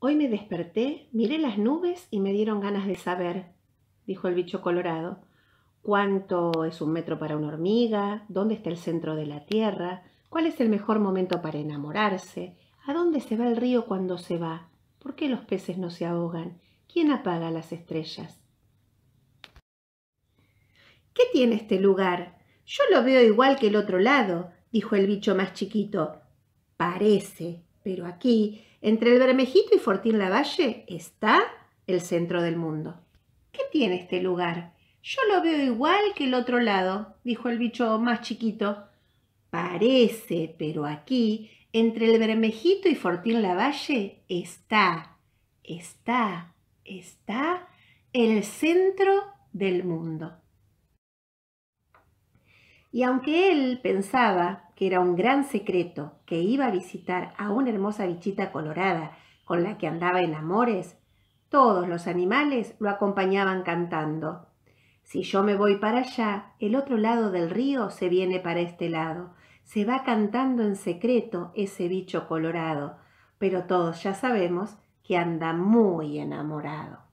Hoy me desperté, miré las nubes y me dieron ganas de saber, dijo el bicho colorado. ¿Cuánto es un metro para una hormiga? ¿Dónde está el centro de la Tierra? ¿Cuál es el mejor momento para enamorarse? ¿A dónde se va el río cuando se va? ¿Por qué los peces no se ahogan? ¿Quién apaga las estrellas? ¿Qué tiene este lugar? Yo lo veo igual que el otro lado, dijo el bicho más chiquito. Parece, pero aquí, entre el Bermejito y Fortín Lavalle, está el centro del mundo. ¿Qué tiene este lugar? Yo lo veo igual que el otro lado, dijo el bicho más chiquito. Parece, pero aquí, entre el Bermejito y Fortín Lavalle, está, está, está el centro del mundo. Y aunque él pensaba que era un gran secreto que iba a visitar a una hermosa bichita colorada con la que andaba en amores, todos los animales lo acompañaban cantando. Si yo me voy para allá, el otro lado del río se viene para este lado. Se va cantando en secreto ese bicho colorado, pero todos ya sabemos que anda muy enamorado.